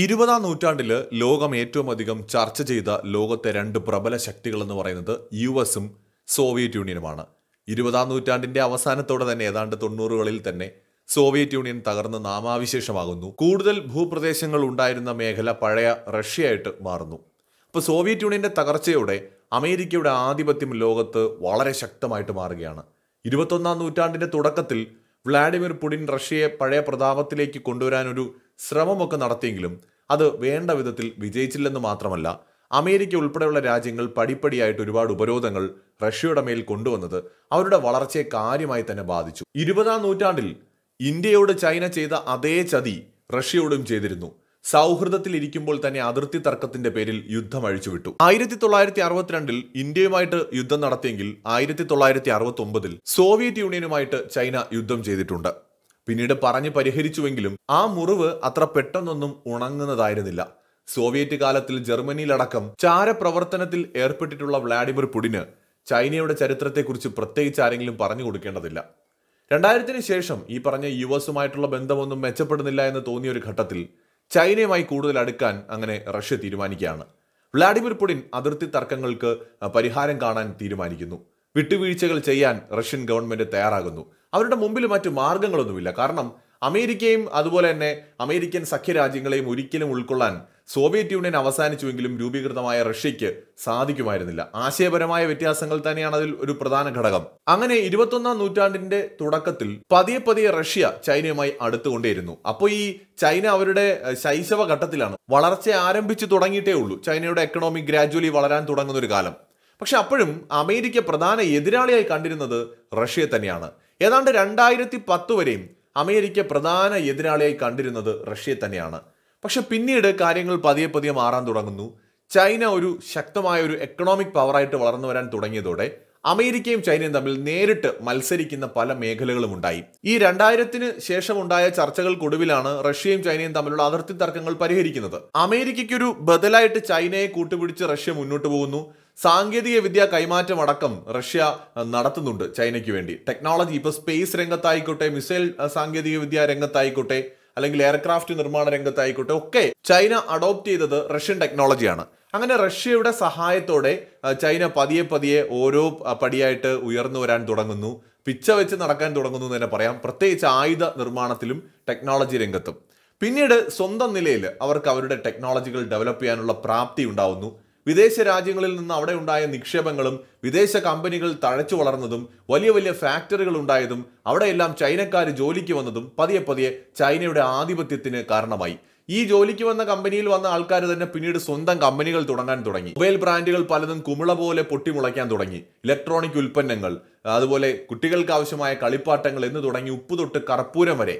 ഇരുപതാം നൂറ്റാണ്ടിൽ ലോകം ഏറ്റവും അധികം ചർച്ച ചെയ്ത ലോകത്തെ രണ്ട് പ്രബല ശക്തികൾ എന്ന് പറയുന്നത് യു എസും സോവിയറ്റ് യൂണിയനുമാണ് ഇരുപതാം നൂറ്റാണ്ടിന്റെ അവസാനത്തോടെ തന്നെ ഏതാണ്ട് തൊണ്ണൂറുകളിൽ തന്നെ സോവിയറ്റ് യൂണിയൻ തകർന്ന് നാമാവിശേഷമാകുന്നു കൂടുതൽ ഭൂപ്രദേശങ്ങൾ ഉണ്ടായിരുന്ന മേഖല പഴയ റഷ്യയായിട്ട് മാറുന്നു അപ്പോൾ സോവിയറ്റ് യൂണിയന്റെ തകർച്ചയോടെ അമേരിക്കയുടെ ആധിപത്യം ലോകത്ത് വളരെ ശക്തമായിട്ട് മാറുകയാണ് ഇരുപത്തൊന്നാം നൂറ്റാണ്ടിന്റെ തുടക്കത്തിൽ വ്ളാഡിമിർ പുടിൻ റഷ്യയെ പഴയ പ്രതാപത്തിലേക്ക് കൊണ്ടുവരാനൊരു ശ്രമമൊക്കെ നടത്തിയെങ്കിലും അത് വേണ്ട വിധത്തിൽ വിജയിച്ചില്ലെന്ന് മാത്രമല്ല അമേരിക്ക ഉൾപ്പെടെയുള്ള രാജ്യങ്ങൾ പടിപ്പടിയായിട്ട് ഒരുപാട് ഉപരോധങ്ങൾ റഷ്യയുടെ മേൽ കൊണ്ടുവന്നത് അവരുടെ വളർച്ചയെ കാര്യമായി തന്നെ ബാധിച്ചു ഇരുപതാം നൂറ്റാണ്ടിൽ ഇന്ത്യയോട് ചൈന ചെയ്ത അതേ ചതി റഷ്യയോടും ചെയ്തിരുന്നു സൗഹൃദത്തിൽ ഇരിക്കുമ്പോൾ തന്നെ അതിർത്തി തർക്കത്തിന്റെ പേരിൽ യുദ്ധം അഴിച്ചുവിട്ടു ആയിരത്തി തൊള്ളായിരത്തി അറുപത്തിരണ്ടിൽ ഇന്ത്യയുമായിട്ട് യുദ്ധം നടത്തിയെങ്കിൽ ആയിരത്തി തൊള്ളായിരത്തി അറുപത്തി ഒമ്പതിൽ സോവിയറ്റ് യൂണിയനുമായിട്ട് ചൈന യുദ്ധം ചെയ്തിട്ടുണ്ട് പിന്നീട് പറഞ്ഞ് പരിഹരിച്ചുവെങ്കിലും ആ മുറിവ് അത്ര പെട്ടെന്നൊന്നും ഉണങ്ങുന്നതായിരുന്നില്ല സോവിയറ്റ് കാലത്തിൽ ജർമ്മനിയിലടക്കം ചാരപ്രവർത്തനത്തിൽ ഏർപ്പെട്ടിട്ടുള്ള വ്ളാഡിമിർ പുടിന് ചൈനയുടെ ചരിത്രത്തെക്കുറിച്ച് പ്രത്യേകിച്ച് ആരെങ്കിലും പറഞ്ഞു കൊടുക്കേണ്ടതില്ല രണ്ടായിരത്തിന് ശേഷം ഈ പറഞ്ഞ യു എസുമായിട്ടുള്ള ബന്ധമൊന്നും മെച്ചപ്പെടുന്നില്ല എന്ന് തോന്നിയ ഒരു ഘട്ടത്തിൽ ചൈനയുമായി കൂടുതൽ അടുക്കാൻ അങ്ങനെ റഷ്യ തീരുമാനിക്കുകയാണ് വ്ളാഡിമിർ പുടിൻ അതിർത്തി തർക്കങ്ങൾക്ക് പരിഹാരം കാണാൻ തീരുമാനിക്കുന്നു വിട്ടുവീഴ്ചകൾ ചെയ്യാൻ റഷ്യൻ ഗവൺമെന്റ് തയ്യാറാകുന്നു അവരുടെ മുമ്പിൽ മറ്റ് മാർഗങ്ങളൊന്നുമില്ല കാരണം അമേരിക്കയും അതുപോലെ തന്നെ അമേരിക്കൻ സഖ്യരാജ്യങ്ങളെയും ഒരിക്കലും ഉൾക്കൊള്ളാൻ സോവിയറ്റ് യൂണിയൻ അവസാനിച്ചുവെങ്കിലും രൂപീകൃതമായ റഷ്യയ്ക്ക് സാധിക്കുമായിരുന്നില്ല ആശയപരമായ വ്യത്യാസങ്ങൾ തന്നെയാണ് അതിൽ ഒരു പ്രധാന ഘടകം അങ്ങനെ ഇരുപത്തൊന്നാം നൂറ്റാണ്ടിന്റെ തുടക്കത്തിൽ പതിയെ പതിയെ റഷ്യ ചൈനയുമായി അടുത്തുകൊണ്ടേയിരുന്നു അപ്പോൾ ഈ ചൈന അവരുടെ ശൈശവ ഘട്ടത്തിലാണ് വളർച്ച ആരംഭിച്ചു തുടങ്ങിയിട്ടേ ഉള്ളൂ ചൈനയുടെ എക്കണോമി ഗ്രാജുവലി വളരാൻ തുടങ്ങുന്ന ഒരു കാലം പക്ഷെ അപ്പോഴും അമേരിക്ക പ്രധാന എതിരാളിയായി കണ്ടിരുന്നത് റഷ്യയെ തന്നെയാണ് ഏതാണ്ട് രണ്ടായിരത്തി പത്ത് വരെയും അമേരിക്ക പ്രധാന എതിരാളിയായി കണ്ടിരുന്നത് റഷ്യയെ തന്നെയാണ് പക്ഷെ പിന്നീട് കാര്യങ്ങൾ പതിയെ പതിയെ മാറാൻ തുടങ്ങുന്നു ചൈന ഒരു ശക്തമായ ഒരു എക്കണോമിക് പവറായിട്ട് വളർന്നു വരാൻ തുടങ്ങിയതോടെ അമേരിക്കയും ചൈനയും തമ്മിൽ നേരിട്ട് മത്സരിക്കുന്ന പല മേഖലകളും ഉണ്ടായി ഈ രണ്ടായിരത്തിന് ഉണ്ടായ ചർച്ചകൾക്കൊടുവിലാണ് റഷ്യയും ചൈനയും തമ്മിലുള്ള അതിർത്തി തർക്കങ്ങൾ പരിഹരിക്കുന്നത് അമേരിക്കയ്ക്കൊരു ബദലായിട്ട് ചൈനയെ കൂട്ടുപിടിച്ച് റഷ്യ മുന്നോട്ട് പോകുന്നു സാങ്കേതിക വിദ്യ അടക്കം റഷ്യ നടത്തുന്നുണ്ട് ചൈനയ്ക്ക് വേണ്ടി ടെക്നോളജി ഇപ്പോൾ സ്പേസ് രംഗത്തായിക്കോട്ടെ മിസൈൽ സാങ്കേതിക വിദ്യ രംഗത്തായിക്കോട്ടെ അല്ലെങ്കിൽ എയർക്രാഫ്റ്റ് നിർമ്മാണ രംഗത്തായിക്കോട്ടെ ഒക്കെ ചൈന അഡോപ്റ്റ് ചെയ്തത് റഷ്യൻ ടെക്നോളജിയാണ് അങ്ങനെ റഷ്യയുടെ സഹായത്തോടെ ചൈന പതിയെ പതിയെ ഓരോ പടിയായിട്ട് ഉയർന്നു വരാൻ തുടങ്ങുന്നു പിച്ച വെച്ച് നടക്കാൻ തുടങ്ങുന്നു എന്ന് തന്നെ പറയാം പ്രത്യേകിച്ച് ആയുധ നിർമ്മാണത്തിലും ടെക്നോളജി രംഗത്തും പിന്നീട് സ്വന്തം നിലയിൽ അവർക്ക് അവരുടെ ടെക്നോളജികൾ ഡെവലപ്പ് ചെയ്യാനുള്ള പ്രാപ്തി ഉണ്ടാവുന്നു വിദേശ രാജ്യങ്ങളിൽ നിന്ന് അവിടെ ഉണ്ടായ നിക്ഷേപങ്ങളും വിദേശ കമ്പനികൾ തഴച്ചു വളർന്നതും വലിയ വലിയ ഫാക്ടറികൾ ഉണ്ടായതും അവിടെയെല്ലാം ചൈനക്കാർ ജോലിക്ക് വന്നതും പതിയെ പതിയെ ചൈനയുടെ ആധിപത്യത്തിന് കാരണമായി ഈ ജോലിക്ക് വന്ന കമ്പനിയിൽ വന്ന ആൾക്കാർ തന്നെ പിന്നീട് സ്വന്തം കമ്പനികൾ തുടങ്ങാൻ തുടങ്ങി മൊബൈൽ ബ്രാൻഡുകൾ പലതും കുമിള പോലെ പൊട്ടിമുളയ്ക്കാൻ തുടങ്ങി ഇലക്ട്രോണിക് ഉൽപ്പന്നങ്ങൾ അതുപോലെ കുട്ടികൾക്ക് ആവശ്യമായ കളിപ്പാട്ടങ്ങൾ എന്ന് തുടങ്ങി ഉപ്പ് തൊട്ട് കർപ്പൂരം വരെ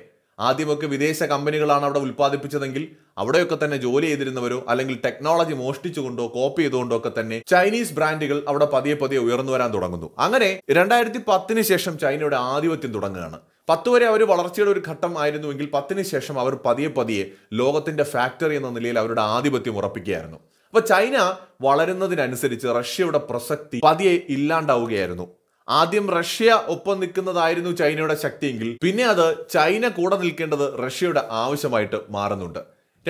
ആദ്യമൊക്കെ വിദേശ കമ്പനികളാണ് അവിടെ ഉൽപ്പാദിപ്പിച്ചതെങ്കിൽ അവിടെയൊക്കെ തന്നെ ജോലി ചെയ്തിരുന്നവരോ അല്ലെങ്കിൽ ടെക്നോളജി മോഷ്ടിച്ചുകൊണ്ടോ കോപ്പി ചെയ്തുകൊണ്ടോ ഒക്കെ തന്നെ ചൈനീസ് ബ്രാൻഡുകൾ അവിടെ പതിയെ പതിയെ ഉയർന്നു വരാൻ തുടങ്ങുന്നു അങ്ങനെ രണ്ടായിരത്തി പത്തിന് ശേഷം ചൈനയുടെ ആധിപത്യം തുടങ്ങുകയാണ് പത്ത് വരെ അവർ വളർച്ചയുടെ ഒരു ഘട്ടം ആയിരുന്നുവെങ്കിൽ പത്തിന് ശേഷം അവർ പതിയെ പതിയെ ലോകത്തിന്റെ ഫാക്ടറി എന്ന നിലയിൽ അവരുടെ ആധിപത്യം ഉറപ്പിക്കുകയായിരുന്നു അപ്പോൾ ചൈന വളരുന്നതിനനുസരിച്ച് റഷ്യയുടെ പ്രസക്തി പതിയെ ഇല്ലാണ്ടാവുകയായിരുന്നു ആദ്യം റഷ്യ ഒപ്പം നിൽക്കുന്നതായിരുന്നു ചൈനയുടെ ശക്തിയെങ്കിൽ പിന്നെ അത് ചൈന കൂടെ നിൽക്കേണ്ടത് റഷ്യയുടെ ആവശ്യമായിട്ട് മാറുന്നുണ്ട്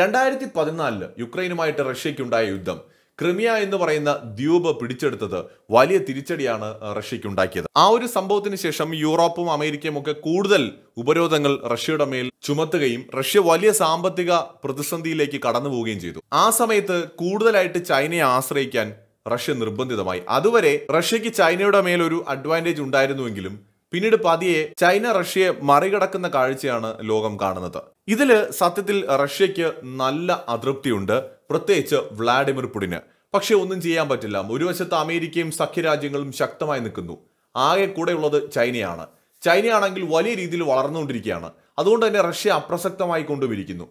രണ്ടായിരത്തി പതിനാലില് യുക്രൈനുമായിട്ട് റഷ്യയ്ക്കുണ്ടായ യുദ്ധം ക്രിമിയ എന്ന് പറയുന്ന ദ്വീപ് പിടിച്ചെടുത്തത് വലിയ തിരിച്ചടിയാണ് റഷ്യയ്ക്കുണ്ടാക്കിയത് ആ ഒരു സംഭവത്തിന് ശേഷം യൂറോപ്പും അമേരിക്കയും ഒക്കെ കൂടുതൽ ഉപരോധങ്ങൾ റഷ്യയുടെ മേൽ ചുമത്തുകയും റഷ്യ വലിയ സാമ്പത്തിക പ്രതിസന്ധിയിലേക്ക് കടന്നു പോവുകയും ചെയ്തു ആ സമയത്ത് കൂടുതലായിട്ട് ചൈനയെ ആശ്രയിക്കാൻ റഷ്യ നിർബന്ധിതമായി അതുവരെ റഷ്യക്ക് ചൈനയുടെ മേലൊരു ഒരു അഡ്വാൻറ്റേജ് ഉണ്ടായിരുന്നുവെങ്കിലും പിന്നീട് പതിയെ ചൈന റഷ്യയെ മറികടക്കുന്ന കാഴ്ചയാണ് ലോകം കാണുന്നത് ഇതിൽ സത്യത്തിൽ റഷ്യക്ക് നല്ല അതൃപ്തിയുണ്ട് പ്രത്യേകിച്ച് വ്ളാഡിമിർ പുടിന് പക്ഷേ ഒന്നും ചെയ്യാൻ പറ്റില്ല ഒരു വശത്ത് അമേരിക്കയും സഖ്യരാജ്യങ്ങളും ശക്തമായി നിൽക്കുന്നു ആകെ കൂടെയുള്ളത് ചൈനയാണ് ചൈനയാണെങ്കിൽ വലിയ രീതിയിൽ വളർന്നുകൊണ്ടിരിക്കുകയാണ് അതുകൊണ്ട് തന്നെ റഷ്യ അപ്രസക്തമായി കൊണ്ടുപോയിരിക്കുന്നു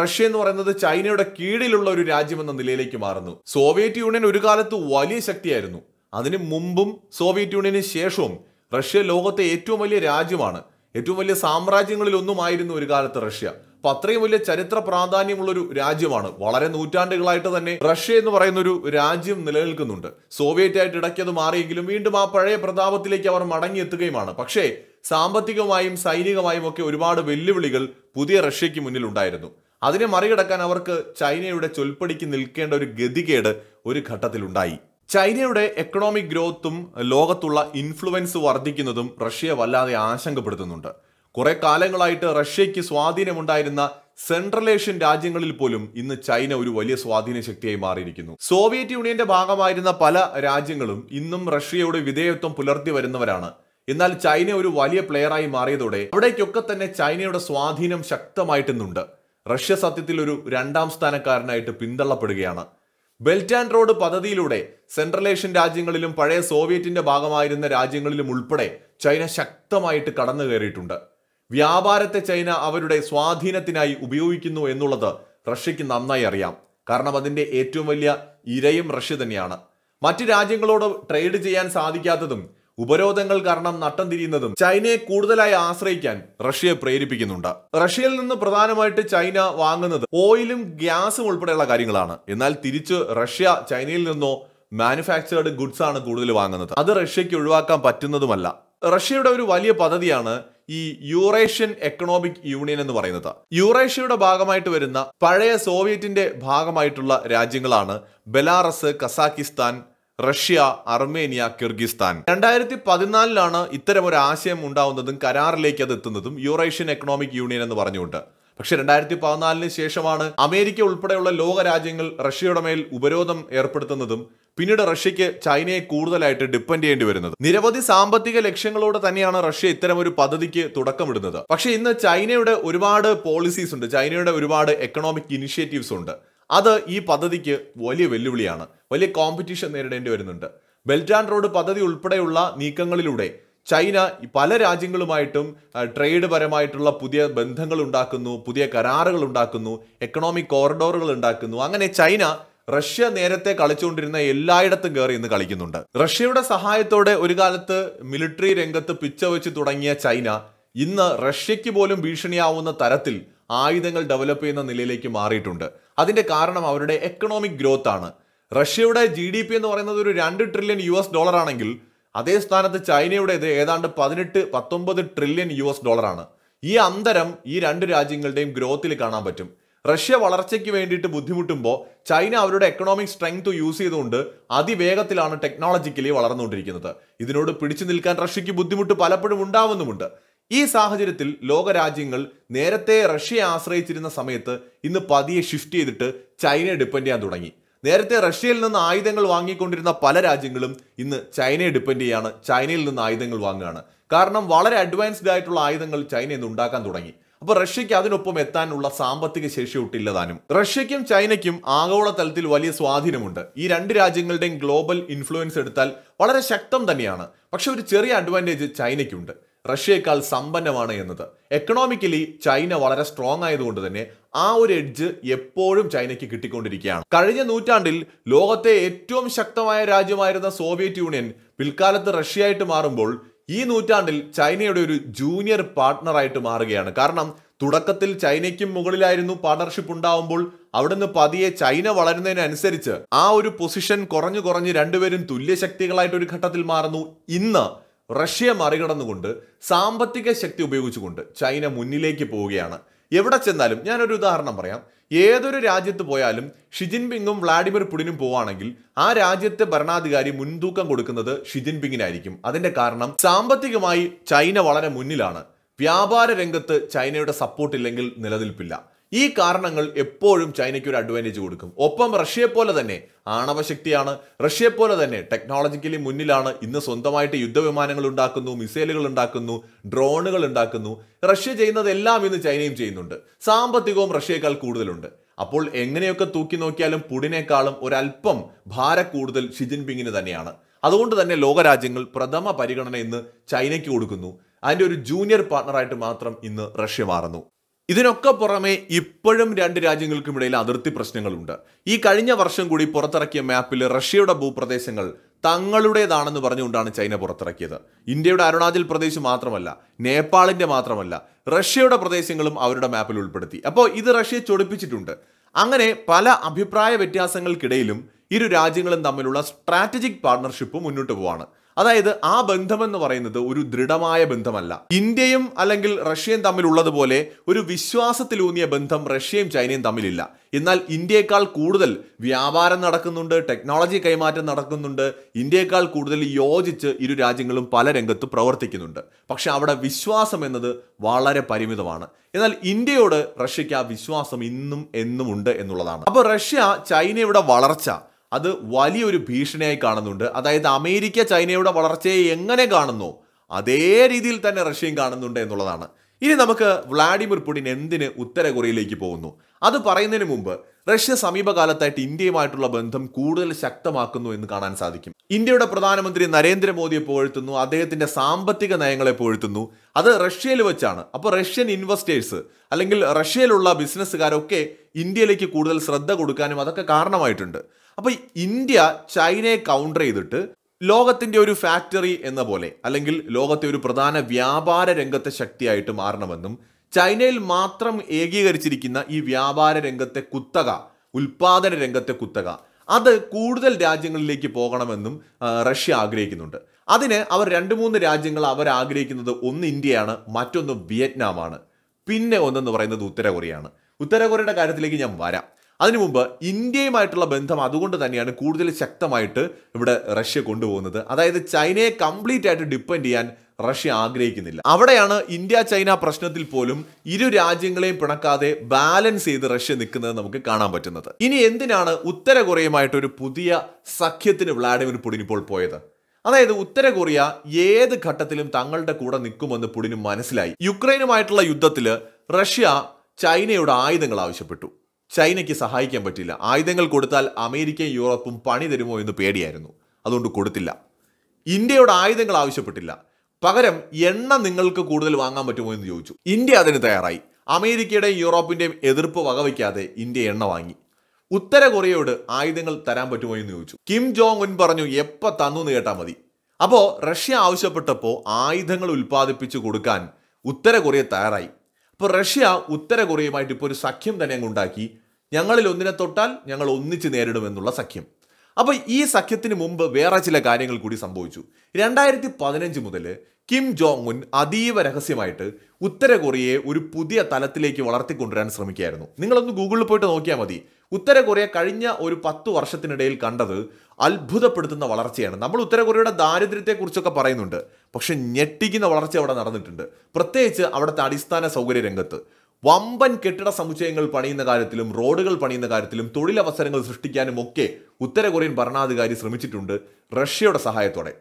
റഷ്യ എന്ന് പറയുന്നത് ചൈനയുടെ കീഴിലുള്ള ഒരു രാജ്യമെന്ന നിലയിലേക്ക് മാറുന്നു സോവിയറ്റ് യൂണിയൻ ഒരു കാലത്ത് വലിയ ശക്തിയായിരുന്നു അതിനു മുമ്പും സോവിയറ്റ് യൂണിയന് ശേഷവും റഷ്യ ലോകത്തെ ഏറ്റവും വലിയ രാജ്യമാണ് ഏറ്റവും വലിയ സാമ്രാജ്യങ്ങളിൽ ഒന്നുമായിരുന്നു ഒരു കാലത്ത് റഷ്യ അപ്പൊ അത്രയും വലിയ ചരിത്ര പ്രാധാന്യമുള്ളൊരു രാജ്യമാണ് വളരെ നൂറ്റാണ്ടുകളായിട്ട് തന്നെ റഷ്യ എന്ന് പറയുന്ന ഒരു രാജ്യം നിലനിൽക്കുന്നുണ്ട് സോവിയറ്റ് ആയിട്ട് ഇടയ്ക്കത് മാറിയെങ്കിലും വീണ്ടും ആ പഴയ പ്രതാപത്തിലേക്ക് അവർ മടങ്ങിയെത്തുകയുമാണ് പക്ഷേ സാമ്പത്തികമായും സൈനികമായും ഒക്കെ ഒരുപാട് വെല്ലുവിളികൾ പുതിയ റഷ്യക്ക് മുന്നിലുണ്ടായിരുന്നു അതിനെ മറികടക്കാൻ അവർക്ക് ചൈനയുടെ ചൊൽപ്പടിക്ക് നിൽക്കേണ്ട ഒരു ഗതികേട് ഒരു ഘട്ടത്തിലുണ്ടായി ചൈനയുടെ എക്കണോമിക് ഗ്രോത്തും ലോകത്തുള്ള ഇൻഫ്ലുവൻസ് വർദ്ധിക്കുന്നതും റഷ്യയെ വല്ലാതെ ആശങ്കപ്പെടുത്തുന്നുണ്ട് കുറെ കാലങ്ങളായിട്ട് റഷ്യയ്ക്ക് സ്വാധീനമുണ്ടായിരുന്ന സെൻട്രൽ ഏഷ്യൻ രാജ്യങ്ങളിൽ പോലും ഇന്ന് ചൈന ഒരു വലിയ സ്വാധീന ശക്തിയായി മാറിയിരിക്കുന്നു സോവിയറ്റ് യൂണിയന്റെ ഭാഗമായിരുന്ന പല രാജ്യങ്ങളും ഇന്നും റഷ്യയുടെ വിധേയത്വം പുലർത്തി വരുന്നവരാണ് എന്നാൽ ചൈന ഒരു വലിയ പ്ലെയറായി മാറിയതോടെ അവിടേക്കൊക്കെ തന്നെ ചൈനയുടെ സ്വാധീനം ശക്തമായിട്ടുന്നുണ്ട് റഷ്യ സത്യത്തിൽ ഒരു രണ്ടാം സ്ഥാനക്കാരനായിട്ട് പിന്തള്ളപ്പെടുകയാണ് ബെൽറ്റ് ആൻഡ് റോഡ് പദ്ധതിയിലൂടെ സെൻട്രൽ ഏഷ്യൻ രാജ്യങ്ങളിലും പഴയ സോവിയറ്റിന്റെ ഭാഗമായിരുന്ന രാജ്യങ്ങളിലും ഉൾപ്പെടെ ചൈന ശക്തമായിട്ട് കടന്നു കയറിയിട്ടുണ്ട് വ്യാപാരത്തെ ചൈന അവരുടെ സ്വാധീനത്തിനായി ഉപയോഗിക്കുന്നു എന്നുള്ളത് റഷ്യക്ക് നന്നായി അറിയാം കാരണം അതിന്റെ ഏറ്റവും വലിയ ഇരയും റഷ്യ തന്നെയാണ് മറ്റ് രാജ്യങ്ങളോട് ട്രേഡ് ചെയ്യാൻ സാധിക്കാത്തതും ഉപരോധങ്ങൾ കാരണം നട്ടം തിരിയുന്നതും ചൈനയെ കൂടുതലായി ആശ്രയിക്കാൻ റഷ്യയെ പ്രേരിപ്പിക്കുന്നുണ്ട് റഷ്യയിൽ നിന്ന് പ്രധാനമായിട്ട് ചൈന വാങ്ങുന്നത് ഓയിലും ഗ്യാസും ഉൾപ്പെടെയുള്ള കാര്യങ്ങളാണ് എന്നാൽ തിരിച്ച് റഷ്യ ചൈനയിൽ നിന്നോ മാനുഫാക്ചേർഡ് ഗുഡ്സ് ആണ് കൂടുതൽ വാങ്ങുന്നത് അത് റഷ്യയ്ക്ക് ഒഴിവാക്കാൻ പറ്റുന്നതുമല്ല റഷ്യയുടെ ഒരു വലിയ പദ്ധതിയാണ് ഈ യൂറേഷ്യൻ എക്കണോമിക് യൂണിയൻ എന്ന് പറയുന്നത് യൂറേഷ്യയുടെ ഭാഗമായിട്ട് വരുന്ന പഴയ സോവിയറ്റിന്റെ ഭാഗമായിട്ടുള്ള രാജ്യങ്ങളാണ് Belarus Kazakhstan Russia Armenia Kyrgyzstan രണ്ടായിരത്തി പതിനാലിലാണ് ഇത്തരം ഒരു ആശയം ഉണ്ടാവുന്നതും കരാറിലേക്ക് അത് എത്തുന്നതും യൂറേഷ്യൻ എക്കണോമിക് യൂണിയൻ എന്ന് പറഞ്ഞുകൊണ്ട് പക്ഷെ രണ്ടായിരത്തി പതിനാലിന് ശേഷമാണ് അമേരിക്ക ഉൾപ്പെടെയുള്ള ലോക രാജ്യങ്ങൾ റഷ്യയുടെ മേൽ ഉപരോധം ഏർപ്പെടുത്തുന്നതും പിന്നീട് റഷ്യയ്ക്ക് ചൈനയെ കൂടുതലായിട്ട് ഡിപ്പെൻഡ് ചെയ്യേണ്ടി വരുന്നത് നിരവധി സാമ്പത്തിക ലക്ഷ്യങ്ങളോടെ തന്നെയാണ് റഷ്യ ഇത്തരം ഒരു പദ്ധതിക്ക് തുടക്കമിടുന്നത് പക്ഷേ ഇന്ന് ചൈനയുടെ ഒരുപാട് പോളിസീസ് ഉണ്ട് ചൈനയുടെ ഒരുപാട് എക്കണോമിക് ഇനിഷ്യേറ്റീവ്സ് ഉണ്ട് അത് ഈ പദ്ധതിക്ക് വലിയ വെല്ലുവിളിയാണ് വലിയ കോമ്പറ്റീഷൻ നേരിടേണ്ടി വരുന്നുണ്ട് ബെൽറ്റ് ആൻഡ് റോഡ് പദ്ധതി ഉൾപ്പെടെയുള്ള നീക്കങ്ങളിലൂടെ ചൈന പല രാജ്യങ്ങളുമായിട്ടും ട്രേഡ് പരമായിട്ടുള്ള പുതിയ ബന്ധങ്ങൾ ഉണ്ടാക്കുന്നു പുതിയ കരാറുകൾ ഉണ്ടാക്കുന്നു എക്കണോമിക് കോറിഡോറുകൾ ഉണ്ടാക്കുന്നു അങ്ങനെ ചൈന റഷ്യ നേരത്തെ കളിച്ചുകൊണ്ടിരുന്ന എല്ലായിടത്തും കയറി ഇന്ന് കളിക്കുന്നുണ്ട് റഷ്യയുടെ സഹായത്തോടെ ഒരു കാലത്ത് മിലിറ്ററി രംഗത്ത് പിച്ച വെച്ച് തുടങ്ങിയ ചൈന ഇന്ന് റഷ്യയ്ക്ക് പോലും ഭീഷണിയാവുന്ന തരത്തിൽ ആയുധങ്ങൾ ഡെവലപ്പ് ചെയ്യുന്ന നിലയിലേക്ക് മാറിയിട്ടുണ്ട് അതിൻ്റെ കാരണം അവരുടെ എക്കണോമിക് ഗ്രോത്ത് ആണ് റഷ്യയുടെ ജി ഡി പി എന്ന് പറയുന്നത് ഒരു രണ്ട് ട്രില്യൺ യു എസ് ഡോളർ ആണെങ്കിൽ അതേ സ്ഥാനത്ത് ചൈനയുടേത് ഏതാണ്ട് പതിനെട്ട് പത്തൊമ്പത് ട്രില്യൺ യു എസ് ഡോളറാണ് ഈ അന്തരം ഈ രണ്ട് രാജ്യങ്ങളുടെയും ഗ്രോത്തിൽ കാണാൻ പറ്റും റഷ്യ വളർച്ചയ്ക്ക് വേണ്ടിയിട്ട് ബുദ്ധിമുട്ടുമ്പോൾ ചൈന അവരുടെ എക്കണോമിക് സ്ട്രെങ്ത് യൂസ് ചെയ്തുകൊണ്ട് അതിവേഗത്തിലാണ് ടെക്നോളജിക്കലി വളർന്നുകൊണ്ടിരിക്കുന്നത് ഇതിനോട് പിടിച്ചു നിൽക്കാൻ റഷ്യയ്ക്ക് ബുദ്ധിമുട്ട് പലപ്പോഴും ഉണ്ടാവുന്നുമുണ്ട് ഈ സാഹചര്യത്തിൽ ലോകരാജ്യങ്ങൾ നേരത്തെ റഷ്യയെ ആശ്രയിച്ചിരുന്ന സമയത്ത് ഇന്ന് പതിയെ ഷിഫ്റ്റ് ചെയ്തിട്ട് ചൈനയെ ഡിപ്പെൻഡ് ചെയ്യാൻ തുടങ്ങി നേരത്തെ റഷ്യയിൽ നിന്ന് ആയുധങ്ങൾ വാങ്ങിക്കൊണ്ടിരുന്ന പല രാജ്യങ്ങളും ഇന്ന് ചൈനയെ ഡിപ്പെൻഡ് ചെയ്യാണ് ചൈനയിൽ നിന്ന് ആയുധങ്ങൾ വാങ്ങുകയാണ് കാരണം വളരെ അഡ്വാൻസ്ഡ് ആയിട്ടുള്ള ആയുധങ്ങൾ ചൈന ഇന്ന് ഉണ്ടാക്കാൻ തുടങ്ങി അപ്പോൾ റഷ്യയ്ക്ക് അതിനൊപ്പം എത്താനുള്ള സാമ്പത്തിക ശേഷി ഒട്ടില്ലതാനും റഷ്യയ്ക്കും ചൈനയ്ക്കും ആഗോള തലത്തിൽ വലിയ സ്വാധീനമുണ്ട് ഈ രണ്ട് രാജ്യങ്ങളുടെയും ഗ്ലോബൽ ഇൻഫ്ലുവൻസ് എടുത്താൽ വളരെ ശക്തം തന്നെയാണ് പക്ഷെ ഒരു ചെറിയ അഡ്വാൻറ്റേജ് ചൈനയ്ക്കുണ്ട് റഷ്യയേക്കാൾ സമ്പന്നമാണ് എന്നത് എക്കണോമിക്കലി ചൈന വളരെ സ്ട്രോങ് ആയതുകൊണ്ട് തന്നെ ആ ഒരു എഡ്ജ് എപ്പോഴും ചൈനയ്ക്ക് കിട്ടിക്കൊണ്ടിരിക്കുകയാണ് കഴിഞ്ഞ നൂറ്റാണ്ടിൽ ലോകത്തെ ഏറ്റവും ശക്തമായ രാജ്യമായിരുന്ന സോവിയറ്റ് യൂണിയൻ പിൽക്കാലത്ത് റഷ്യയായിട്ട് മാറുമ്പോൾ ഈ നൂറ്റാണ്ടിൽ ചൈനയുടെ ഒരു ജൂനിയർ പാർട്ട്ണറായിട്ട് മാറുകയാണ് കാരണം തുടക്കത്തിൽ ചൈനയ്ക്കും മുകളിലായിരുന്നു പാർട്ണർഷിപ്പ് ഉണ്ടാവുമ്പോൾ അവിടുന്ന് പതിയെ ചൈന വളരുന്നതിനനുസരിച്ച് ആ ഒരു പൊസിഷൻ കുറഞ്ഞു കുറഞ്ഞ് രണ്ടുപേരും തുല്യ ശക്തികളായിട്ട് ഒരു ഘട്ടത്തിൽ മാറുന്നു ഇന്ന് റഷ്യ മറികടന്നുകൊണ്ട് സാമ്പത്തിക ശക്തി ഉപയോഗിച്ചുകൊണ്ട് ചൈന മുന്നിലേക്ക് പോവുകയാണ് എവിടെ ചെന്നാലും ഞാനൊരു ഉദാഹരണം പറയാം ഏതൊരു രാജ്യത്ത് പോയാലും ഷിജിൻപിങ്ങും വ്ളാഡിമിർ പുടിനും പോവാണെങ്കിൽ ആ രാജ്യത്തെ ഭരണാധികാരി മുൻതൂക്കം കൊടുക്കുന്നത് ഷിജിൻപിങ്ങിനായിരിക്കും അതിന്റെ കാരണം സാമ്പത്തികമായി ചൈന വളരെ മുന്നിലാണ് വ്യാപാര രംഗത്ത് ചൈനയുടെ സപ്പോർട്ട് ഇല്ലെങ്കിൽ നിലനിൽപ്പില്ല ഈ കാരണങ്ങൾ എപ്പോഴും ചൈനയ്ക്ക് ഒരു അഡ്വാൻറ്റേജ് കൊടുക്കും ഒപ്പം റഷ്യയെ പോലെ തന്നെ ആണവശക്തിയാണ് റഷ്യയെ പോലെ തന്നെ ടെക്നോളജിക്കലി മുന്നിലാണ് ഇന്ന് സ്വന്തമായിട്ട് യുദ്ധവിമാനങ്ങൾ ഉണ്ടാക്കുന്നു മിസൈലുകൾ ഉണ്ടാക്കുന്നു ഡ്രോണുകൾ ഉണ്ടാക്കുന്നു റഷ്യ ചെയ്യുന്നതെല്ലാം ഇന്ന് ചൈനയും ചെയ്യുന്നുണ്ട് സാമ്പത്തികവും റഷ്യയേക്കാൾ കൂടുതലുണ്ട് അപ്പോൾ എങ്ങനെയൊക്കെ തൂക്കി നോക്കിയാലും പുടിനേക്കാളും ഒരല്പം ഭാര കൂടുതൽ ഷി തന്നെയാണ് അതുകൊണ്ട് തന്നെ ലോകരാജ്യങ്ങൾ പ്രഥമ പരിഗണന ഇന്ന് ചൈനയ്ക്ക് കൊടുക്കുന്നു അതിൻ്റെ ഒരു ജൂനിയർ പാർട്ണറായിട്ട് മാത്രം ഇന്ന് റഷ്യ മാറുന്നു ഇതിനൊക്കെ പുറമെ ഇപ്പോഴും രണ്ട് രാജ്യങ്ങൾക്കുമിടയിൽ അതിർത്തി പ്രശ്നങ്ങളുണ്ട് ഈ കഴിഞ്ഞ വർഷം കൂടി പുറത്തിറക്കിയ മാപ്പിൽ റഷ്യയുടെ ഭൂപ്രദേശങ്ങൾ തങ്ങളുടേതാണെന്ന് പറഞ്ഞുകൊണ്ടാണ് ചൈന പുറത്തിറക്കിയത് ഇന്ത്യയുടെ അരുണാചൽ പ്രദേശ് മാത്രമല്ല നേപ്പാളിന്റെ മാത്രമല്ല റഷ്യയുടെ പ്രദേശങ്ങളും അവരുടെ മാപ്പിൽ ഉൾപ്പെടുത്തി അപ്പോൾ ഇത് റഷ്യയെ ചൊടിപ്പിച്ചിട്ടുണ്ട് അങ്ങനെ പല അഭിപ്രായ വ്യത്യാസങ്ങൾക്കിടയിലും ഇരു രാജ്യങ്ങളും തമ്മിലുള്ള സ്ട്രാറ്റജിക് പാർട്ണർഷിപ്പ് മുന്നോട്ട് പോവാണ് അതായത് ആ ബന്ധമെന്ന് പറയുന്നത് ഒരു ദൃഢമായ ബന്ധമല്ല ഇന്ത്യയും അല്ലെങ്കിൽ റഷ്യയും തമ്മിലുള്ളതുപോലെ ഒരു വിശ്വാസത്തിലൂന്നിയ ബന്ധം റഷ്യയും ചൈനയും തമ്മിലില്ല എന്നാൽ ഇന്ത്യയേക്കാൾ കൂടുതൽ വ്യാപാരം നടക്കുന്നുണ്ട് ടെക്നോളജി കൈമാറ്റം നടക്കുന്നുണ്ട് ഇന്ത്യയേക്കാൾ കൂടുതൽ യോജിച്ച് ഇരു രാജ്യങ്ങളും പല രംഗത്ത് പ്രവർത്തിക്കുന്നുണ്ട് പക്ഷെ അവിടെ വിശ്വാസം എന്നത് വളരെ പരിമിതമാണ് എന്നാൽ ഇന്ത്യയോട് റഷ്യയ്ക്ക് ആ വിശ്വാസം ഇന്നും എന്നും ഉണ്ട് എന്നുള്ളതാണ് അപ്പോൾ റഷ്യ ചൈനയുടെ വളർച്ച അത് വലിയൊരു ഭീഷണിയായി കാണുന്നുണ്ട് അതായത് അമേരിക്ക ചൈനയുടെ വളർച്ചയെ എങ്ങനെ കാണുന്നു അതേ രീതിയിൽ തന്നെ റഷ്യയും കാണുന്നുണ്ട് എന്നുള്ളതാണ് ഇനി നമുക്ക് വ്ളാഡിമിർ പുടിൻ എന്തിന് ഉത്തര കൊറിയയിലേക്ക് പോകുന്നു അത് പറയുന്നതിന് മുമ്പ് റഷ്യ സമീപകാലത്തായിട്ട് ഇന്ത്യയുമായിട്ടുള്ള ബന്ധം കൂടുതൽ ശക്തമാക്കുന്നു എന്ന് കാണാൻ സാധിക്കും ഇന്ത്യയുടെ പ്രധാനമന്ത്രി നരേന്ദ്രമോദിയെ പുകഴ്ത്തുന്നു അദ്ദേഹത്തിന്റെ സാമ്പത്തിക നയങ്ങളെ പുകഴ്ത്തുന്നു അത് റഷ്യയിൽ വെച്ചാണ് അപ്പോൾ റഷ്യൻ ഇൻവെസ്റ്റേഴ്സ് അല്ലെങ്കിൽ റഷ്യയിലുള്ള ബിസിനസ്സുകാരൊക്കെ ഇന്ത്യയിലേക്ക് കൂടുതൽ ശ്രദ്ധ കൊടുക്കാനും അതൊക്കെ കാരണമായിട്ടുണ്ട് അപ്പോൾ ഇന്ത്യ ചൈനയെ കൗണ്ടർ ചെയ്തിട്ട് ലോകത്തിന്റെ ഒരു ഫാക്ടറി എന്ന പോലെ അല്ലെങ്കിൽ ലോകത്തെ ഒരു പ്രധാന വ്യാപാര രംഗത്തെ ശക്തിയായിട്ട് മാറണമെന്നും ചൈനയിൽ മാത്രം ഏകീകരിച്ചിരിക്കുന്ന ഈ വ്യാപാര രംഗത്തെ കുത്തക ഉൽപാദന രംഗത്തെ കുത്തക അത് കൂടുതൽ രാജ്യങ്ങളിലേക്ക് പോകണമെന്നും റഷ്യ ആഗ്രഹിക്കുന്നുണ്ട് അതിന് അവർ രണ്ട് മൂന്ന് രാജ്യങ്ങൾ അവർ ആഗ്രഹിക്കുന്നത് ഒന്ന് ഇന്ത്യയാണ് മറ്റൊന്ന് വിയറ്റ്നാമാണ് പിന്നെ ഒന്നെന്ന് പറയുന്നത് ഉത്തര കൊറിയയാണ് ഉത്തര കൊറിയയുടെ കാര്യത്തിലേക്ക് ഞാൻ വരാം അതിനു മുമ്പ് ഇന്ത്യയുമായിട്ടുള്ള ബന്ധം അതുകൊണ്ട് തന്നെയാണ് കൂടുതൽ ശക്തമായിട്ട് ഇവിടെ റഷ്യ കൊണ്ടുപോകുന്നത് അതായത് ചൈനയെ കംപ്ലീറ്റ് ആയിട്ട് ഡിപ്പെൻഡ് ചെയ്യാൻ റഷ്യ ആഗ്രഹിക്കുന്നില്ല അവിടെയാണ് ഇന്ത്യ ചൈന പ്രശ്നത്തിൽ പോലും ഇരു രാജ്യങ്ങളെയും പിണക്കാതെ ബാലൻസ് ചെയ്ത് റഷ്യ നിൽക്കുന്നത് നമുക്ക് കാണാൻ പറ്റുന്നത് ഇനി എന്തിനാണ് ഉത്തര കൊറിയയുമായിട്ട് ഒരു പുതിയ സഖ്യത്തിന് വ്ളാഡിമിർ പുടിൻ ഇപ്പോൾ പോയത് അതായത് ഉത്തര കൊറിയ ഏത് ഘട്ടത്തിലും തങ്ങളുടെ കൂടെ നിൽക്കുമെന്ന് പുടിന് മനസ്സിലായി യുക്രൈനുമായിട്ടുള്ള യുദ്ധത്തിൽ റഷ്യ ചൈനയുടെ ആയുധങ്ങൾ ആവശ്യപ്പെട്ടു ചൈനയ്ക്ക് സഹായിക്കാൻ പറ്റില്ല ആയുധങ്ങൾ കൊടുത്താൽ അമേരിക്കയും യൂറോപ്പും പണി തരുമോ എന്ന് പേടിയായിരുന്നു അതുകൊണ്ട് കൊടുത്തില്ല ഇന്ത്യയോട് ആയുധങ്ങൾ ആവശ്യപ്പെട്ടില്ല പകരം എണ്ണ നിങ്ങൾക്ക് കൂടുതൽ വാങ്ങാൻ പറ്റുമോ എന്ന് ചോദിച്ചു ഇന്ത്യ അതിന് തയ്യാറായി അമേരിക്കയുടെയും യൂറോപ്പിൻ്റെയും എതിർപ്പ് വകവയ്ക്കാതെ ഇന്ത്യ എണ്ണ വാങ്ങി ഉത്തര കൊറിയയോട് ആയുധങ്ങൾ തരാൻ പറ്റുമോ എന്ന് ചോദിച്ചു കിം ജോങ് ഉൻ പറഞ്ഞു എപ്പോൾ തന്നു എന്ന് കേട്ടാൽ മതി അപ്പോൾ റഷ്യ ആവശ്യപ്പെട്ടപ്പോൾ ആയുധങ്ങൾ ഉൽപ്പാദിപ്പിച്ചു കൊടുക്കാൻ ഉത്തര കൊറിയ തയ്യാറായി ഇപ്പോൾ റഷ്യ ഉത്തര കൊറിയയുമായിട്ട് ഇപ്പോൾ ഒരു സഖ്യം തന്നെ അങ്ങ് ഉണ്ടാക്കി ഞങ്ങളിൽ ഒന്നിനെ തൊട്ടാൽ ഞങ്ങൾ ഒന്നിച്ച് നേരിടുമെന്നുള്ള സഖ്യം അപ്പോൾ ഈ സഖ്യത്തിന് മുമ്പ് വേറെ ചില കാര്യങ്ങൾ കൂടി സംഭവിച്ചു രണ്ടായിരത്തി പതിനഞ്ച് മുതൽ കിം ജോങ് ഉൻ അതീവ രഹസ്യമായിട്ട് ഉത്തര കൊറിയയെ ഒരു പുതിയ തലത്തിലേക്ക് വളർത്തിക്കൊണ്ടുവരാൻ ശ്രമിക്കുകയായിരുന്നു നിങ്ങളൊന്ന് ഗൂഗിളിൽ പോയിട്ട് നോക്കിയാൽ മതി ഉത്തര കൊറിയ കഴിഞ്ഞ ഒരു പത്ത് വർഷത്തിനിടയിൽ കണ്ടത് അത്ഭുതപ്പെടുത്തുന്ന വളർച്ചയാണ് നമ്മൾ ഉത്തര കൊറിയയുടെ ദാരിദ്ര്യത്തെക്കുറിച്ചൊക്കെ പറയുന്നുണ്ട് പക്ഷെ ഞെട്ടിക്കുന്ന വളർച്ച അവിടെ നടന്നിട്ടുണ്ട് പ്രത്യേകിച്ച് അവിടുത്തെ അടിസ്ഥാന സൗകര്യ രംഗത്ത് വമ്പൻ കെട്ടിട സമുച്ചയങ്ങൾ പണിയുന്ന കാര്യത്തിലും റോഡുകൾ പണിയുന്ന കാര്യത്തിലും തൊഴിലവസരങ്ങൾ സൃഷ്ടിക്കാനും ഒക്കെ ഉത്തര കൊറിയൻ ഭരണാധികാരി ശ്രമിച്ചിട്ടുണ്ട് റഷ്യയുടെ സഹായത്തോടെ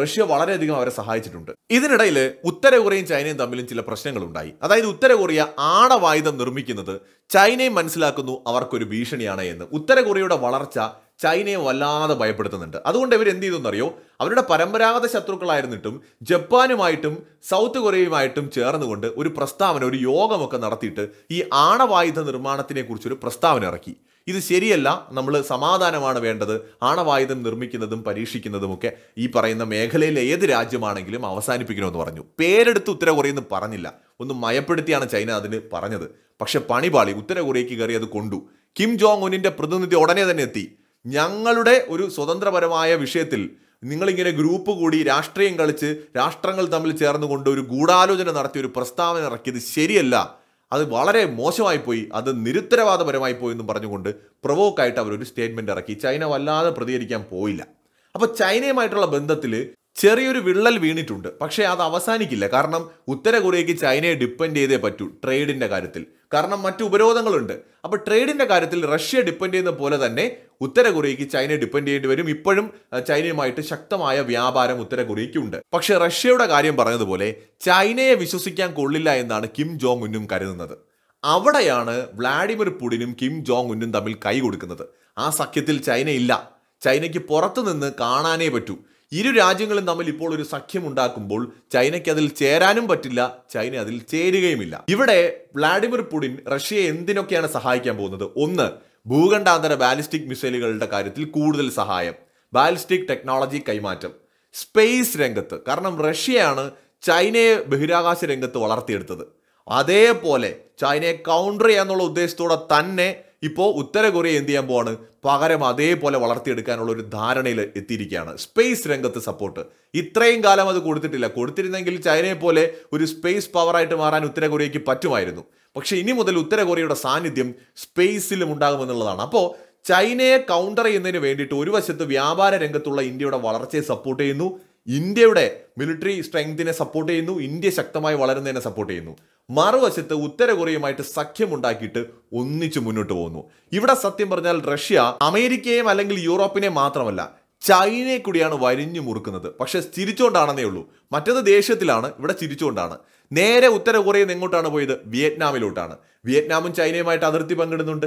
റഷ്യ വളരെയധികം അവരെ സഹായിച്ചിട്ടുണ്ട് ഇതിനിടയിൽ ഉത്തര കൊറിയയും ചൈനയും തമ്മിലും ചില പ്രശ്നങ്ങളുണ്ടായി അതായത് ഉത്തര കൊറിയ ആണവായുധം നിർമ്മിക്കുന്നത് ചൈനയും മനസ്സിലാക്കുന്നു അവർക്കൊരു ഭീഷണിയാണ് എന്ന് ഉത്തര കൊറിയയുടെ വളർച്ച ചൈനയെ വല്ലാതെ ഭയപ്പെടുത്തുന്നുണ്ട് അതുകൊണ്ട് ഇവർ എന്ത് ചെയ്തെന്നറിയോ അവരുടെ പരമ്പരാഗത ശത്രുക്കളായിരുന്നിട്ടും ജപ്പാനുമായിട്ടും സൗത്ത് കൊറിയയുമായിട്ടും ചേർന്നുകൊണ്ട് ഒരു പ്രസ്താവന ഒരു യോഗമൊക്കെ നടത്തിയിട്ട് ഈ ആണവായുധ നിർമ്മാണത്തിനെ കുറിച്ചൊരു പ്രസ്താവന ഇറക്കി ഇത് ശരിയല്ല നമ്മൾ സമാധാനമാണ് വേണ്ടത് ആണവായുധം നിർമ്മിക്കുന്നതും പരീക്ഷിക്കുന്നതുമൊക്കെ ഈ പറയുന്ന മേഖലയിലെ ഏത് രാജ്യമാണെങ്കിലും അവസാനിപ്പിക്കണമെന്ന് പറഞ്ഞു പേരെടുത്ത് ഉത്തര എന്ന് പറഞ്ഞില്ല ഒന്ന് മയപ്പെടുത്തിയാണ് ചൈന അതിന് പറഞ്ഞത് പക്ഷെ പണിപാളി ഉത്തര കൊറിയയ്ക്ക് കയറി അത് കൊണ്ടു കിം ജോങ് ഉന്നിൻ്റെ പ്രതിനിധി ഉടനെ തന്നെ എത്തി ഞങ്ങളുടെ ഒരു സ്വതന്ത്രപരമായ വിഷയത്തിൽ നിങ്ങളിങ്ങനെ ഗ്രൂപ്പ് കൂടി രാഷ്ട്രീയം കളിച്ച് രാഷ്ട്രങ്ങൾ തമ്മിൽ ചേർന്നുകൊണ്ട് ഒരു ഗൂഢാലോചന നടത്തി ഒരു പ്രസ്താവന ഇറക്കിയത് ശരിയല്ല അത് വളരെ മോശമായി പോയി അത് നിരുത്തരവാദപരമായി പോയി എന്നും പറഞ്ഞുകൊണ്ട് പ്രവോക്കായിട്ട് അവരൊരു സ്റ്റേറ്റ്മെൻറ്റ് ഇറക്കി ചൈന വല്ലാതെ പ്രതികരിക്കാൻ പോയില്ല അപ്പോൾ ചൈനയുമായിട്ടുള്ള ബന്ധത്തിൽ ചെറിയൊരു വിള്ളൽ വീണിട്ടുണ്ട് പക്ഷേ അത് അവസാനിക്കില്ല കാരണം ഉത്തര കൊറിയയ്ക്ക് ചൈനയെ ഡിപ്പെൻഡ് ചെയ്തേ പറ്റൂ ട്രേഡിൻ്റെ കാര്യത്തിൽ കാരണം മറ്റു ഉപരോധങ്ങളുണ്ട് അപ്പോൾ ട്രേഡിൻ്റെ കാര്യത്തിൽ റഷ്യ ഡിപ്പെൻഡ് ചെയ്യുന്ന പോലെ തന്നെ ഉത്തര കൊറിയയ്ക്ക് ചൈനയെ ഡിപ്പെൻഡ് ചെയ്യേണ്ടി വരും ഇപ്പോഴും ചൈനയുമായിട്ട് ശക്തമായ വ്യാപാരം ഉത്തര ഉണ്ട് പക്ഷേ റഷ്യയുടെ കാര്യം പറഞ്ഞതുപോലെ ചൈനയെ വിശ്വസിക്കാൻ കൊള്ളില്ല എന്നാണ് കിം ജോങ് ഉന്നും കരുതുന്നത് അവിടെയാണ് വ്ളാഡിമിർ പുടിനും കിം ജോങ് ഉന്നും തമ്മിൽ കൈ കൊടുക്കുന്നത് ആ സഖ്യത്തിൽ ചൈനയില്ല ചൈനയ്ക്ക് പുറത്തുനിന്ന് കാണാനേ പറ്റൂ ഇരു രാജ്യങ്ങളും തമ്മിൽ ഇപ്പോൾ ഒരു സഖ്യം ഉണ്ടാക്കുമ്പോൾ ചൈനയ്ക്ക് അതിൽ ചേരാനും പറ്റില്ല ചൈന അതിൽ ചേരുകയുമില്ല ഇവിടെ വ്ളാഡിമിർ പുടിൻ റഷ്യയെ എന്തിനൊക്കെയാണ് സഹായിക്കാൻ പോകുന്നത് ഒന്ന് ഭൂഖണ്ഡാന്തര ബാലിസ്റ്റിക് മിസൈലുകളുടെ കാര്യത്തിൽ കൂടുതൽ സഹായം ബാലിസ്റ്റിക് ടെക്നോളജി കൈമാറ്റം സ്പേസ് രംഗത്ത് കാരണം റഷ്യയാണ് ചൈനയെ ബഹിരാകാശ രംഗത്ത് വളർത്തിയെടുത്തത് അതേപോലെ ചൈനയെ കൗണ്ടർ ചെയ്യാന്നുള്ള ഉദ്ദേശത്തോടെ തന്നെ ഇപ്പോൾ ഉത്തര കൊറിയ എന്ത് ചെയ്യാൻ പോവാണ് പകരം അതേപോലെ വളർത്തിയെടുക്കാനുള്ള ഒരു ധാരണയിൽ എത്തിയിരിക്കുകയാണ് സ്പേസ് രംഗത്ത് സപ്പോർട്ട് ഇത്രയും കാലം അത് കൊടുത്തിട്ടില്ല കൊടുത്തിരുന്നെങ്കിൽ ചൈനയെ പോലെ ഒരു സ്പേസ് പവറായിട്ട് മാറാൻ ഉത്തര കൊറിയയ്ക്ക് പറ്റുമായിരുന്നു പക്ഷേ ഇനി മുതൽ ഉത്തര കൊറിയയുടെ സാന്നിധ്യം സ്പേസിലും ഉണ്ടാകുമെന്നുള്ളതാണ് അപ്പോൾ ചൈനയെ കൗണ്ടർ ചെയ്യുന്നതിന് വേണ്ടിയിട്ട് ഒരു വശത്ത് വ്യാപാര രംഗത്തുള്ള ഇന്ത്യയുടെ വളർച്ചയെ സപ്പോർട്ട് ചെയ്യുന്നു ഇന്ത്യയുടെ മിലിറ്ററി സ്ട്രെങ്തിനെ സപ്പോർട്ട് ചെയ്യുന്നു ഇന്ത്യ ശക്തമായി വളരുന്നതിനെ സപ്പോർട്ട് ചെയ്യുന്നു മറുവശത്ത് ഉത്തര കൊറിയയുമായിട്ട് സഖ്യമുണ്ടാക്കിയിട്ട് ഒന്നിച്ചു മുന്നോട്ട് പോകുന്നു ഇവിടെ സത്യം പറഞ്ഞാൽ റഷ്യ അമേരിക്കയെയും അല്ലെങ്കിൽ യൂറോപ്പിനെ മാത്രമല്ല ചൈനയെ കൂടിയാണ് വരിഞ്ഞു മുറുക്കുന്നത് പക്ഷേ ചിരിച്ചുകൊണ്ടാണെന്നേ ഉള്ളൂ മറ്റത് ദേഷ്യത്തിലാണ് ഇവിടെ ചിരിച്ചുകൊണ്ടാണ് നേരെ ഉത്തര കൊറിയ എങ്ങോട്ടാണ് പോയത് വിയറ്റ്നാമിലോട്ടാണ് വിയറ്റ്നാമും ചൈനയുമായിട്ട് അതിർത്തി പങ്കിടുന്നുണ്ട്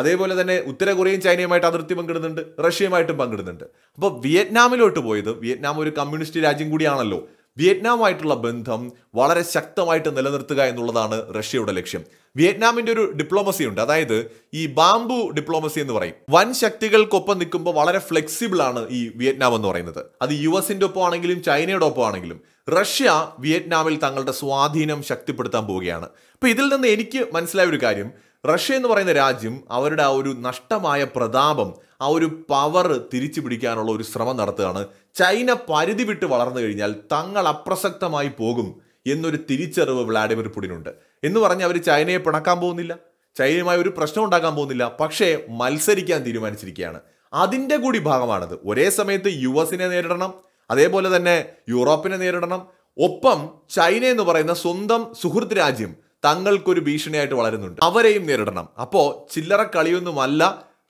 അതേപോലെ തന്നെ ഉത്തര കൊറിയയും ചൈനയുമായിട്ട് അതിർത്തി പങ്കിടുന്നുണ്ട് റഷ്യയുമായിട്ടും പങ്കിടുന്നുണ്ട് അപ്പോൾ വിയറ്റ്നാമിലോട്ട് പോയത് വിയറ്റ്നാം ഒരു കമ്മ്യൂണിസ്റ്റ് രാജ്യം കൂടിയാണല്ലോ വിയറ്റ്നാമായിട്ടുള്ള ബന്ധം വളരെ ശക്തമായിട്ട് നിലനിർത്തുക എന്നുള്ളതാണ് റഷ്യയുടെ ലക്ഷ്യം വിയറ്റ്നാമിൻ്റെ ഒരു ഡിപ്ലോമസി ഉണ്ട് അതായത് ഈ ബാംബു ഡിപ്ലോമസി എന്ന് പറയും വൻ ശക്തികൾക്കൊപ്പം നിൽക്കുമ്പോൾ വളരെ ഫ്ലെക്സിബിൾ ആണ് ഈ വിയറ്റ്നാം എന്ന് പറയുന്നത് അത് യു എസിൻ്റെ ഒപ്പം ആണെങ്കിലും ചൈനയുടെ ഒപ്പം ആണെങ്കിലും റഷ്യ വിയറ്റ്നാമിൽ തങ്ങളുടെ സ്വാധീനം ശക്തിപ്പെടുത്താൻ പോവുകയാണ് അപ്പോൾ ഇതിൽ നിന്ന് എനിക്ക് മനസ്സിലായ ഒരു കാര്യം റഷ്യ എന്ന് പറയുന്ന രാജ്യം അവരുടെ ആ ഒരു നഷ്ടമായ പ്രതാപം ആ ഒരു പവർ തിരിച്ചു പിടിക്കാനുള്ള ഒരു ശ്രമം നടത്തുകയാണ് ചൈന പരിധി വിട്ട് വളർന്നു കഴിഞ്ഞാൽ തങ്ങൾ അപ്രസക്തമായി പോകും എന്നൊരു തിരിച്ചറിവ് വ്ളാഡിമിർ പുടിനുണ്ട് എന്ന് പറഞ്ഞ് അവർ ചൈനയെ പിണക്കാൻ പോകുന്നില്ല ചൈനയുമായി ഒരു പ്രശ്നം ഉണ്ടാക്കാൻ പോകുന്നില്ല പക്ഷേ മത്സരിക്കാൻ തീരുമാനിച്ചിരിക്കുകയാണ് അതിൻ്റെ കൂടി ഭാഗമാണത് ഒരേ സമയത്ത് യു എസിനെ നേരിടണം അതേപോലെ തന്നെ യൂറോപ്പിനെ നേരിടണം ഒപ്പം ചൈന എന്ന് പറയുന്ന സ്വന്തം സുഹൃത് രാജ്യം തങ്ങൾക്കൊരു ഭീഷണിയായിട്ട് വളരുന്നുണ്ട് അവരെയും നേരിടണം അപ്പോൾ ചില്ലറ കളിയൊന്നുമല്ല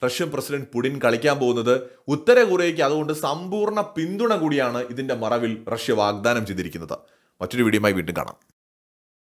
റഷ്യൻ പ്രസിഡന്റ് പുടിൻ കളിക്കാൻ പോകുന്നത് ഉത്തര കൊറിയയ്ക്ക് അതുകൊണ്ട് സമ്പൂർണ്ണ പിന്തുണ കൂടിയാണ് ഇതിന്റെ മറവിൽ റഷ്യ വാഗ്ദാനം ചെയ്തിരിക്കുന്നത് മറ്റൊരു വീഡിയോയുമായി വീണ്ടും കാണാം